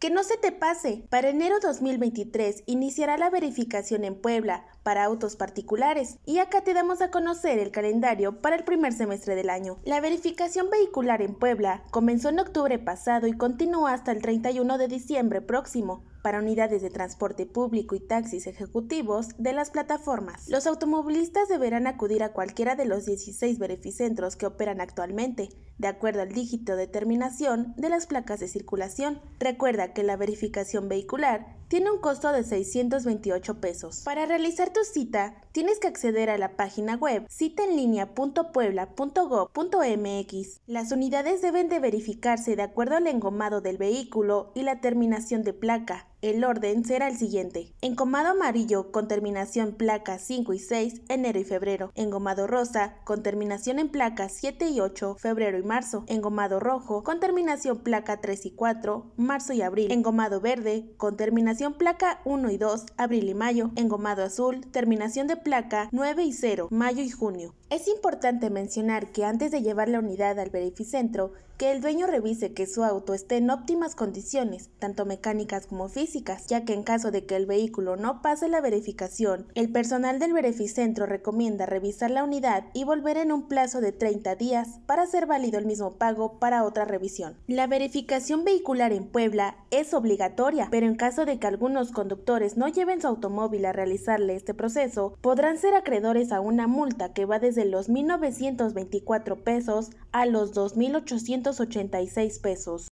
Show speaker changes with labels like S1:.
S1: Que no se te pase. Para enero 2023 iniciará la verificación en Puebla para autos particulares y acá te damos a conocer el calendario para el primer semestre del año. La verificación vehicular en Puebla comenzó en octubre pasado y continúa hasta el 31 de diciembre próximo para unidades de transporte público y taxis ejecutivos de las plataformas. Los automovilistas deberán acudir a cualquiera de los 16 verificentros que operan actualmente de acuerdo al dígito de terminación de las placas de circulación. Recuerda que la verificación vehicular tiene un costo de 628 pesos. Para realizar tu cita, tienes que acceder a la página web citaenlinea.puebla.gov.mx. Las unidades deben de verificarse de acuerdo al engomado del vehículo y la terminación de placa. El orden será el siguiente. Engomado amarillo con terminación placa 5 y 6, enero y febrero. Engomado rosa con terminación en placa 7 y 8, febrero y marzo. Engomado rojo con terminación placa 3 y 4, marzo y abril. Engomado verde con terminación placa 1 y 2, abril y mayo. Engomado azul, terminación de placa 9 y 0, mayo y junio. Es importante mencionar que antes de llevar la unidad al verificentro, que el dueño revise que su auto esté en óptimas condiciones, tanto mecánicas como físicas ya que en caso de que el vehículo no pase la verificación, el personal del verificentro recomienda revisar la unidad y volver en un plazo de 30 días para ser válido el mismo pago para otra revisión. La verificación vehicular en Puebla es obligatoria, pero en caso de que algunos conductores no lleven su automóvil a realizarle este proceso, podrán ser acreedores a una multa que va desde los 1.924 pesos a los 2.886 pesos.